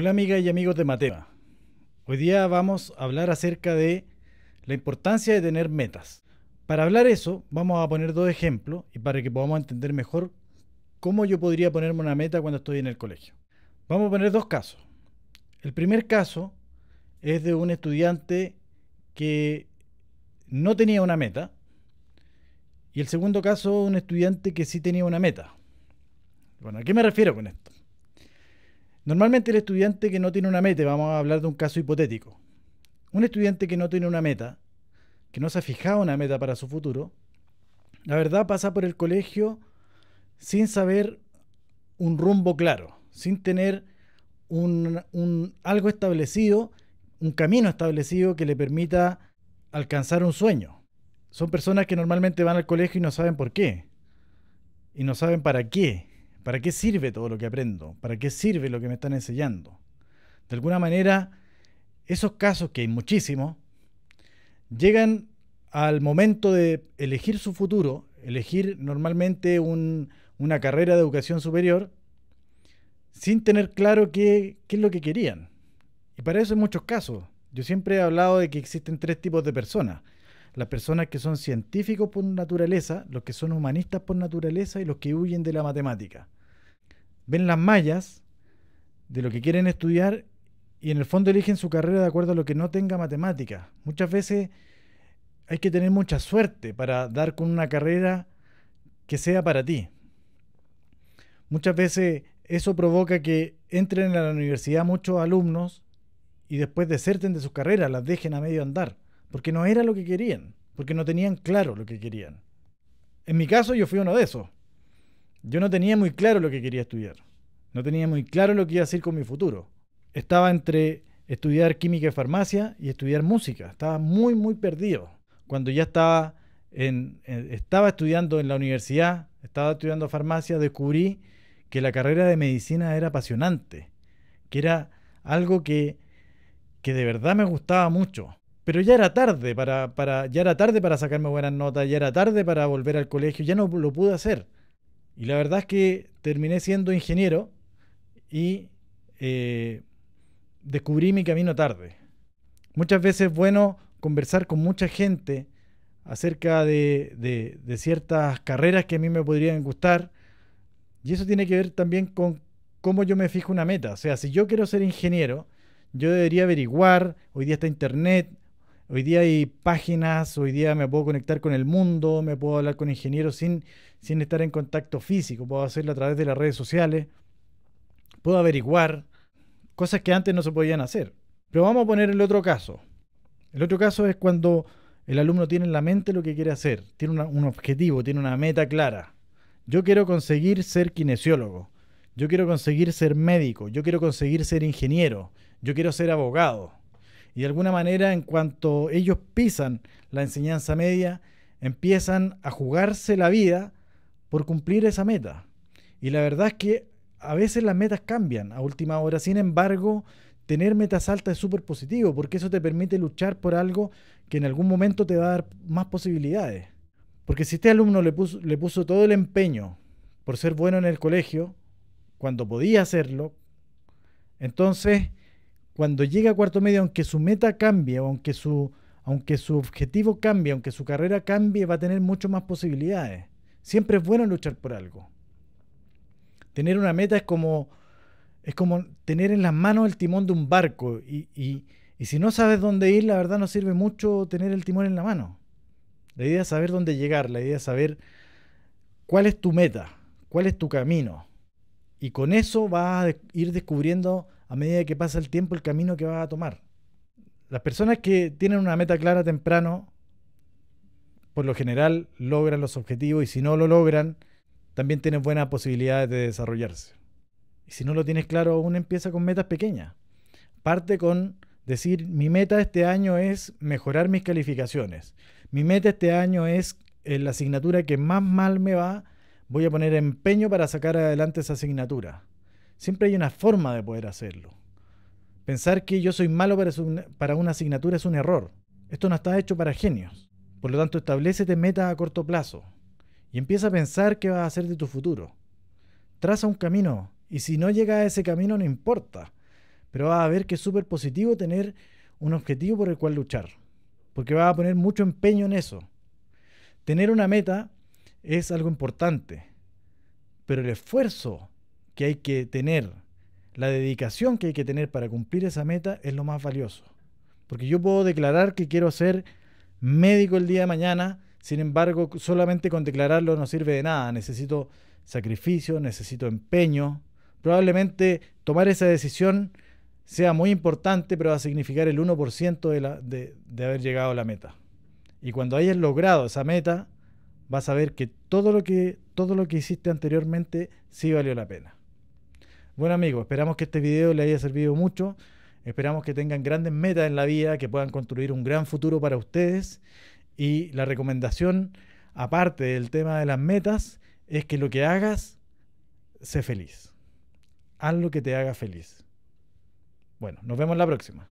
Hola amigas y amigos de Matema. Hoy día vamos a hablar acerca de la importancia de tener metas. Para hablar eso vamos a poner dos ejemplos y para que podamos entender mejor cómo yo podría ponerme una meta cuando estoy en el colegio. Vamos a poner dos casos. El primer caso es de un estudiante que no tenía una meta y el segundo caso un estudiante que sí tenía una meta. Bueno, ¿a qué me refiero con esto? Normalmente el estudiante que no tiene una meta, vamos a hablar de un caso hipotético, un estudiante que no tiene una meta, que no se ha fijado una meta para su futuro, la verdad pasa por el colegio sin saber un rumbo claro, sin tener un, algo establecido, un camino establecido que le permita alcanzar un sueño. Son personas que normalmente van al colegio y no saben por qué, y no saben para qué, ¿Para qué sirve todo lo que aprendo? ¿Para qué sirve lo que me están enseñando? De alguna manera, esos casos, que hay muchísimos, llegan al momento de elegir su futuro, elegir normalmente una carrera de educación superior, sin tener claro qué, qué es lo que querían. Y para eso en muchos casos. Yo siempre he hablado de que existen tres tipos de personas. Las personas que son científicos por naturaleza, los que son humanistas por naturaleza y los que huyen de la matemática ven las mallas de lo que quieren estudiar y en el fondo eligen su carrera de acuerdo a lo que no tenga matemática. Muchas veces hay que tener mucha suerte para dar con una carrera que sea para ti. Muchas veces eso provoca que entren a la universidad muchos alumnos y después deserten de sus carreras, las dejen a medio andar, porque no era lo que querían, porque no tenían claro lo que querían. En mi caso yo fui uno de esos yo no tenía muy claro lo que quería estudiar. No tenía muy claro lo que iba a hacer con mi futuro. Estaba entre estudiar química y farmacia y estudiar música. Estaba muy, muy perdido. Cuando ya estaba, en, estaba estudiando en la universidad, estaba estudiando farmacia, descubrí que la carrera de medicina era apasionante, que era algo que, que de verdad me gustaba mucho. Pero ya era tarde para, para, ya era tarde para sacarme buenas notas, ya era tarde para volver al colegio, ya no lo pude hacer. Y la verdad es que terminé siendo ingeniero y eh, descubrí mi camino tarde. Muchas veces es bueno conversar con mucha gente acerca de, de, ciertas carreras que a mí me podrían gustar. Y eso tiene que ver también con cómo yo me fijo una meta. O sea, si yo quiero ser ingeniero, yo debería averiguar, hoy día está internet, Hoy día hay páginas, hoy día me puedo conectar con el mundo, me puedo hablar con ingenieros sin, sin estar en contacto físico, puedo hacerlo a través de las redes sociales, puedo averiguar cosas que antes no se podían hacer. Pero vamos a poner el otro caso. El otro caso es cuando el alumno tiene en la mente lo que quiere hacer, tiene un objetivo, tiene una meta clara. Yo quiero conseguir ser kinesiólogo, yo quiero conseguir ser médico, yo quiero conseguir ser ingeniero, yo quiero ser abogado. Y de alguna manera, en cuanto ellos pisan la enseñanza media, empiezan a jugarse la vida por cumplir esa meta. Y la verdad es que a veces las metas cambian a última hora. Sin embargo, tener metas altas es súper positivo porque eso te permite luchar por algo que en algún momento te va a dar más posibilidades. Porque si este alumno le puso, le puso todo el empeño por ser bueno en el colegio, cuando podía hacerlo, entonces cuando llega a cuarto medio, aunque su meta cambie, aunque su, aunque su objetivo cambie, aunque su carrera cambie, va a tener mucho más posibilidades. Siempre es bueno luchar por algo. Tener una meta es como, es como tener en las manos el timón de un barco y, y si no sabes dónde ir, la verdad no sirve mucho tener el timón en la mano. La idea es saber dónde llegar, la idea es saber cuál es tu meta, cuál es tu camino. Y con eso vas a ir descubriendo a medida que pasa el tiempo el camino que vas a tomar. Las personas que tienen una meta clara temprano, por lo general logran los objetivos y si no lo logran, también tienen buenas posibilidades de desarrollarse. Y si no lo tienes claro aún, empieza con metas pequeñas. Parte con decir, mi meta este año es mejorar mis calificaciones. Mi meta este año es en la asignatura que más mal me va, voy a poner empeño para sacar adelante esa asignatura. Siempre hay una forma de poder hacerlo. Pensar que yo soy malo para, una asignatura es un error. Esto no está hecho para genios. Por lo tanto, establecete metas a corto plazo y empieza a pensar qué vas a hacer de tu futuro. Traza un camino y si no llegas a ese camino no importa, pero vas a ver que es súper positivo tener un objetivo por el cual luchar, porque vas a poner mucho empeño en eso. Tener una meta es algo importante, pero el esfuerzo que hay que tener, la dedicación que hay que tener para cumplir esa meta es lo más valioso. Porque yo puedo declarar que quiero ser médico el día de mañana, sin embargo, solamente con declararlo no sirve de nada. Necesito sacrificio, necesito empeño. Probablemente tomar esa decisión sea muy importante, pero va a significar el 1% de, la, de, de haber llegado a la meta. Y cuando hayas logrado esa meta, vas a ver que todo lo que, todo lo que hiciste anteriormente sí valió la pena. Bueno amigos, esperamos que este video les haya servido mucho. Esperamos que tengan grandes metas en la vida, que puedan construir un gran futuro para ustedes. Y la recomendación, aparte del tema de las metas, es que lo que hagas, sé feliz. Haz lo que te haga feliz. Bueno, nos vemos la próxima.